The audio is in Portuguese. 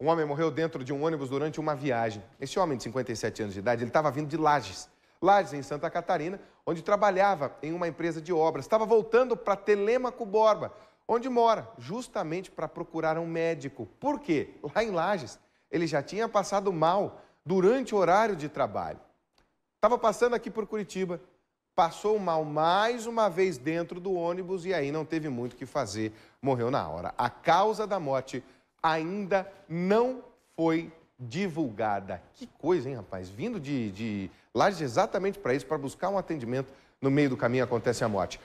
Um homem morreu dentro de um ônibus durante uma viagem. Esse homem de 57 anos de idade, ele estava vindo de Lages. Lages, em Santa Catarina, onde trabalhava em uma empresa de obras. Estava voltando para Telêmaco Borba, onde mora, justamente para procurar um médico. Por quê? Lá em Lages, ele já tinha passado mal durante o horário de trabalho. Estava passando aqui por Curitiba, passou mal mais uma vez dentro do ônibus e aí não teve muito o que fazer, morreu na hora. A causa da morte ainda não foi divulgada. Que coisa, hein, rapaz? Vindo de, de Lages exatamente para isso, para buscar um atendimento, no meio do caminho acontece a morte.